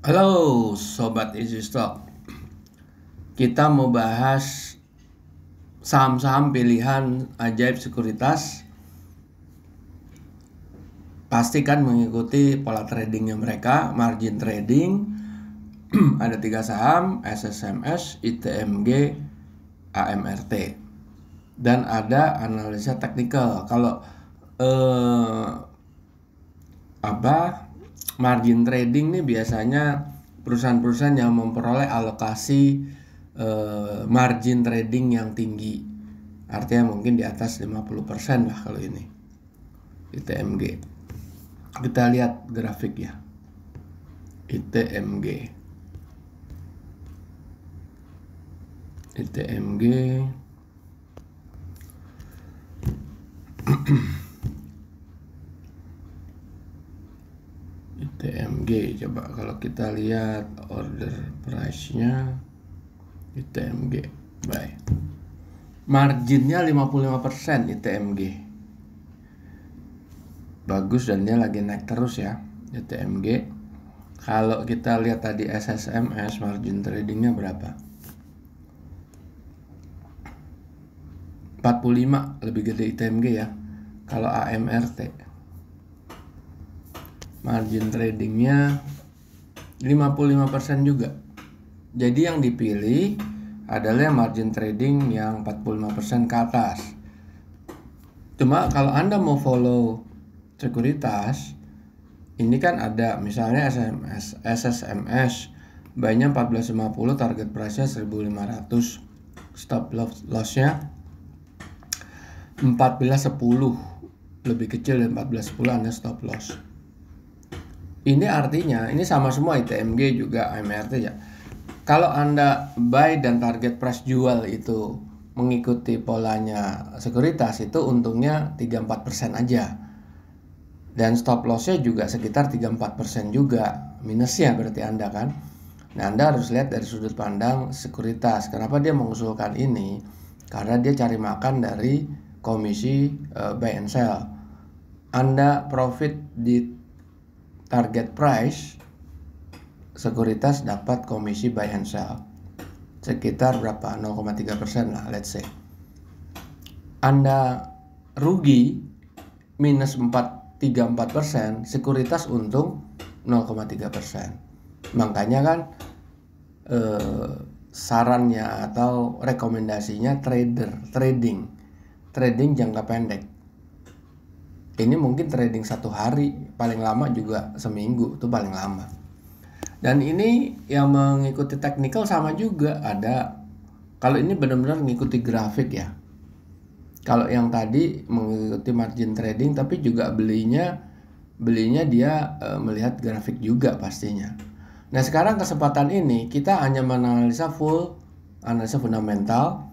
Halo Sobat Easy Stock Kita mau bahas saham-saham pilihan ajaib sekuritas Pastikan mengikuti pola tradingnya mereka, margin trading Ada tiga saham, SSMS, ITMG, AMRT Dan ada analisa teknikal Kalau eh, apa margin trading nih biasanya perusahaan-perusahaan yang memperoleh alokasi eh, margin trading yang tinggi. Artinya mungkin di atas 50% lah kalau ini. ITMG. Kita lihat grafik ya. ITMG. ITMG. coba kalau kita lihat order price nya ITMG buy marginnya 55% ITMG bagus dan dia lagi naik terus ya ITMG kalau kita lihat tadi SSMS margin tradingnya berapa 45 lebih gede ITMG ya kalau AMRT margin tradingnya 55% juga jadi yang dipilih adalah margin trading yang 45% ke atas cuma kalau anda mau follow sekuritas ini kan ada misalnya SMS SSMS banyak 1450 target price-nya 1500 stop loss loss-nya 1410 lebih kecil dari 1410 Anda stop loss ini artinya, ini sama semua ITMG juga MRT ya. Kalau Anda buy dan target price jual itu mengikuti polanya sekuritas itu untungnya 34% aja. Dan stop lossnya juga sekitar 34% juga. Minusnya berarti Anda kan. Nah, Anda harus lihat dari sudut pandang sekuritas. Kenapa dia mengusulkan ini? Karena dia cari makan dari komisi uh, buy and sell. Anda profit di target price sekuritas dapat komisi buy and sell sekitar berapa 0,3 persen lah let's say Anda rugi minus 4,34 persen sekuritas untung 0,3 persen makanya kan eh, sarannya atau rekomendasinya trader trading trading jangka pendek ini mungkin trading satu hari paling lama juga seminggu itu paling lama dan ini yang mengikuti technical sama juga ada kalau ini benar-benar mengikuti grafik ya kalau yang tadi mengikuti margin trading tapi juga belinya belinya dia e, melihat grafik juga pastinya nah sekarang kesempatan ini kita hanya menganalisa full analisa fundamental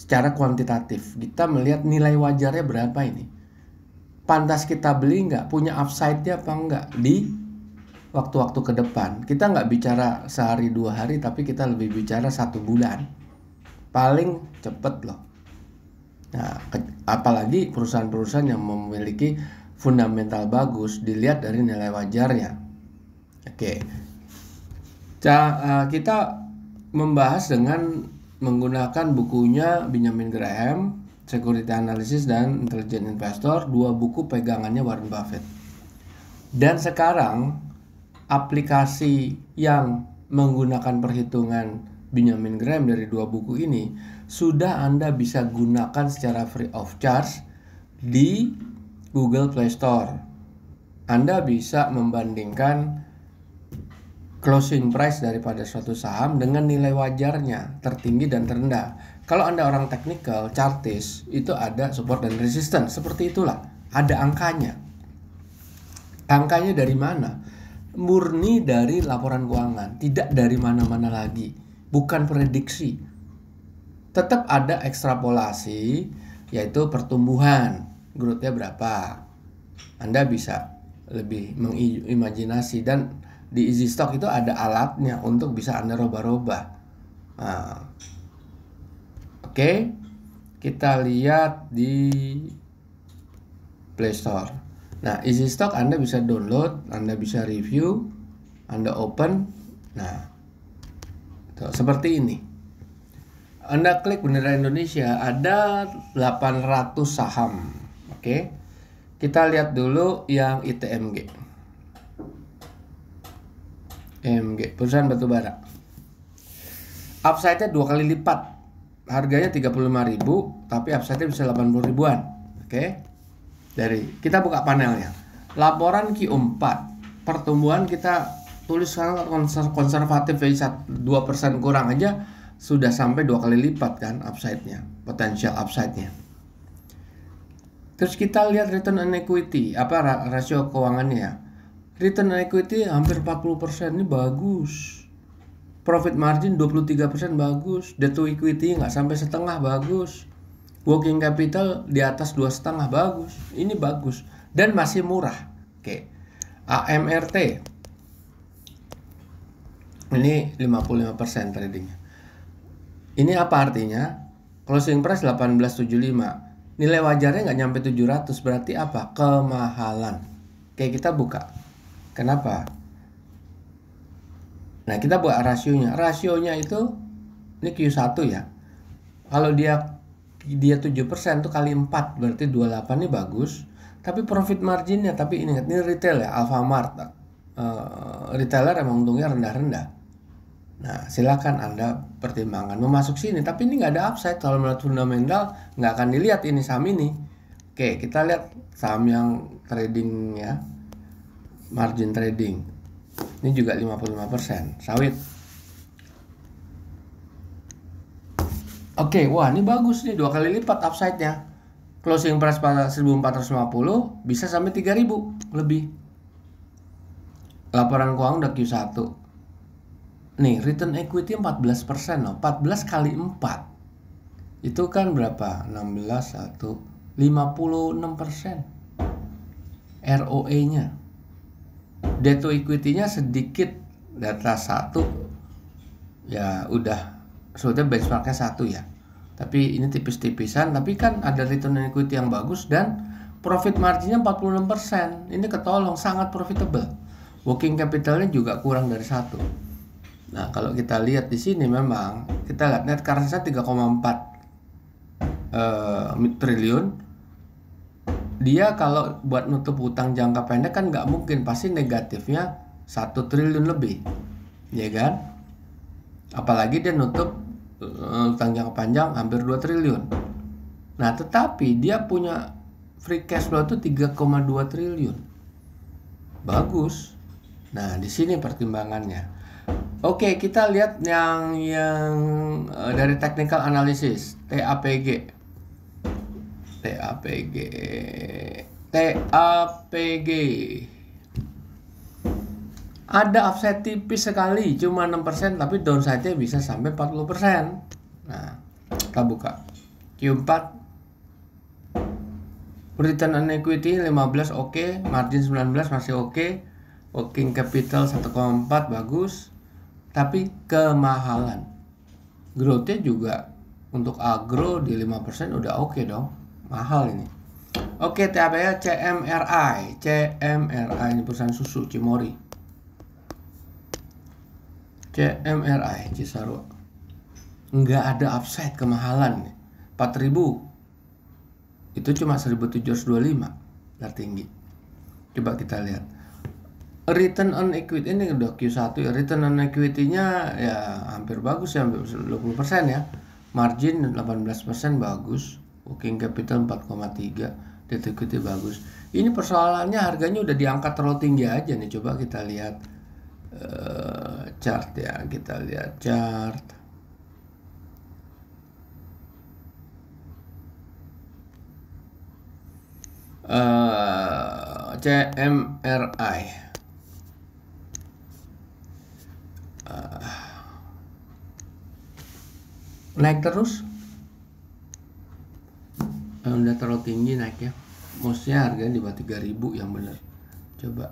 secara kuantitatif kita melihat nilai wajarnya berapa ini pantas kita beli nggak punya upside-nya apa nggak di waktu-waktu ke depan kita nggak bicara sehari dua hari tapi kita lebih bicara satu bulan paling cepet loh nah apalagi perusahaan-perusahaan yang memiliki fundamental bagus dilihat dari nilai wajarnya oke okay. Eh, kita membahas dengan menggunakan bukunya Benjamin Graham Security Analysis dan Intelligent Investor, dua buku pegangannya Warren Buffett. Dan sekarang aplikasi yang menggunakan perhitungan Benjamin Graham dari dua buku ini sudah Anda bisa gunakan secara free of charge di Google Play Store. Anda bisa membandingkan closing price daripada suatu saham dengan nilai wajarnya, tertinggi dan terendah. Kalau Anda orang teknikal, chartis itu ada support dan resistance. Seperti itulah, ada angkanya. Angkanya dari mana? Murni dari laporan keuangan, tidak dari mana-mana lagi. Bukan prediksi. Tetap ada ekstrapolasi, yaitu pertumbuhan. growth berapa? Anda bisa lebih mengimajinasi dan di easy stock itu ada alatnya untuk bisa Anda roba-roba. Nah, Oke, kita lihat di Play Store. Nah, Easy Stock Anda bisa download, Anda bisa review, Anda open. Nah, tuh, seperti ini. Anda klik bendera Indonesia, ada 800 saham. Oke. Kita lihat dulu yang ITMG. MG perusahaan batubara. Upside-nya dua kali lipat harganya 35.000 tapi upside-nya bisa 80 ribuan. Oke. Dari kita buka panelnya. Laporan Q4 pertumbuhan kita tulis sekarang konser konservatif dua 2% kurang aja sudah sampai dua kali lipat kan upside-nya, potensial upside-nya. Terus kita lihat return on equity, apa rasio keuangannya. Return on equity hampir 40% ini bagus profit margin 23% bagus debt to equity nggak sampai setengah bagus working capital di atas dua setengah bagus ini bagus dan masih murah oke AMRT ini 55% tradingnya ini apa artinya closing price 1875 nilai wajarnya nggak nyampe 700 berarti apa kemahalan oke kita buka kenapa Nah, kita buat rasionya. Rasionya itu ini Q1 ya. Kalau dia dia 7% tuh kali 4 berarti 28 ini bagus. Tapi profit marginnya tapi ini ingat ini retail ya, Alfamart. Uh, retailer emang untungnya rendah-rendah. Nah, silakan Anda pertimbangkan mau masuk sini, tapi ini nggak ada upside kalau melihat fundamental nggak akan dilihat ini saham ini. Oke, kita lihat saham yang trading ya, margin trading ini juga 55% sawit oke okay, wah ini bagus nih dua kali lipat upside nya closing price pada 1450 bisa sampai 3000 lebih laporan keuangan udah Q1 nih return equity 14% loh 14 kali 4 itu kan berapa 16 1 56% ROE nya debt to equity-nya sedikit data satu ya udah sebetulnya benchmarknya satu ya tapi ini tipis-tipisan tapi kan ada return on equity yang bagus dan profit marginnya 46% ini ketolong sangat profitable working capitalnya juga kurang dari satu nah kalau kita lihat di sini memang kita lihat net currency 3,4 uh, triliun dia kalau buat nutup hutang jangka pendek kan nggak mungkin pasti negatifnya satu triliun lebih ya kan apalagi dia nutup eh, hutang jangka panjang hampir 2 triliun nah tetapi dia punya free cash flow itu 3,2 triliun bagus nah di sini pertimbangannya Oke, kita lihat yang yang eh, dari technical analysis TAPG. TAPG TAPG ada offset tipis sekali cuma 6% tapi downside-nya bisa sampai 40% nah kita buka Q4 return on equity 15 oke okay. margin 19 masih oke okay. working capital 1,4 bagus tapi kemahalan growthnya juga untuk agro di 5% udah oke okay dong mahal ini. Oke, TAPL CMRI. CMRI ini perusahaan susu Cimori. CMRI Cisarua. Enggak ada upside kemahalan. nih, 4000 itu cuma 1725 tinggi. Coba kita lihat. Return on equity ini udah Q1 ya. Return on equity-nya ya hampir bagus ya, hampir 20% ya. Margin 18% bagus working capital 4,3 debt equity bagus ini persoalannya harganya udah diangkat terlalu tinggi aja nih coba kita lihat uh, chart ya kita lihat chart uh, eh, CMRI uh, eh, naik terus yang udah terlalu tinggi naik ya. Maksudnya harga di bawah 3000 yang bener. Coba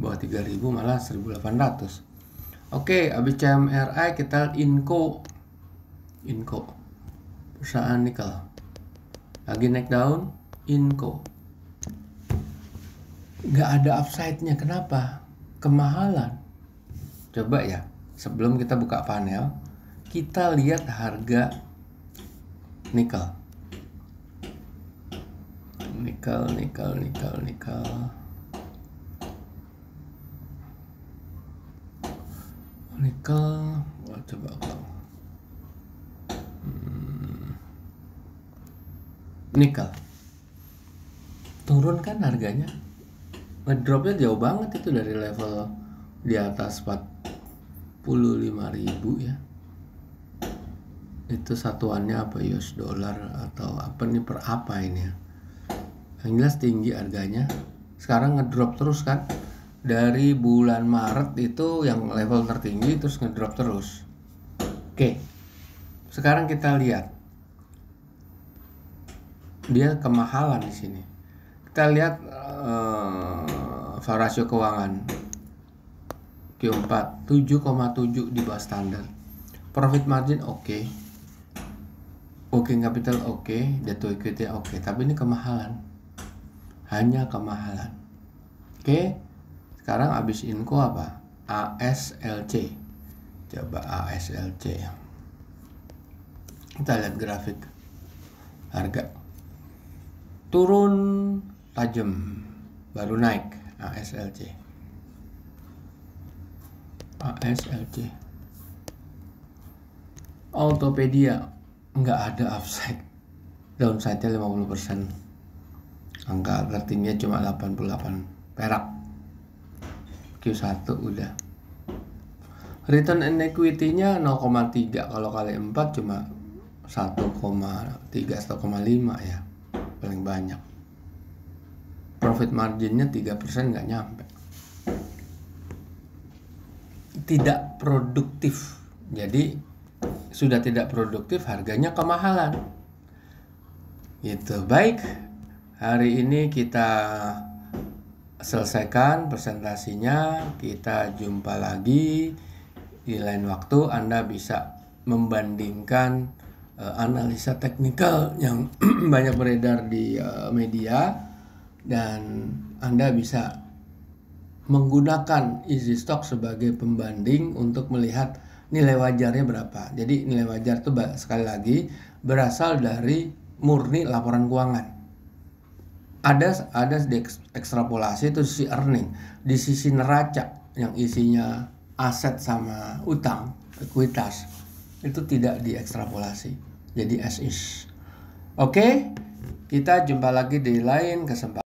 bawah 3000 malah 1800. Oke, abis CMRI kita Inco. Inco. Perusahaan nikel. Lagi naik daun Inco. Nggak ada upside-nya. Kenapa? Kemahalan. Coba ya, sebelum kita buka panel, kita lihat harga nikel nikel nikel nikel nikel nikel oh, coba kalau hmm. nikel turun kan harganya ngedropnya jauh banget itu dari level di atas 45 ribu ya itu satuannya apa US dollar atau apa nih per apa ini ya yang jelas tinggi harganya sekarang ngedrop terus kan dari bulan Maret itu yang level tertinggi terus ngedrop terus oke sekarang kita lihat dia kemahalan di sini kita lihat eh, rasio keuangan Q4 7,7 di bawah standar profit margin oke okay. working capital oke okay. debt equity oke okay. tapi ini kemahalan hanya kemahalan. Oke, sekarang abis inko apa? ASLC. Coba ASLC. Kita lihat grafik harga. Turun tajam, baru naik ASLC. ASLC. Autopedia nggak ada upside, downside-nya 50% angka artinya cuma 88 perak Q1 udah return and equity nya 0,3 kalau kali 4 cuma 1,3 1,5 ya paling banyak profit marginnya 3% nggak nyampe tidak produktif jadi sudah tidak produktif harganya kemahalan itu baik Hari ini kita selesaikan presentasinya. Kita jumpa lagi di lain waktu. Anda bisa membandingkan uh, analisa teknikal yang banyak beredar di uh, media dan Anda bisa menggunakan easy stock sebagai pembanding untuk melihat nilai wajarnya berapa. Jadi nilai wajar itu sekali lagi berasal dari murni laporan keuangan ada ada di ekstrapolasi itu sisi earning di sisi neraca yang isinya aset sama utang ekuitas itu tidak diekstrapolasi jadi as is oke kita jumpa lagi di lain kesempatan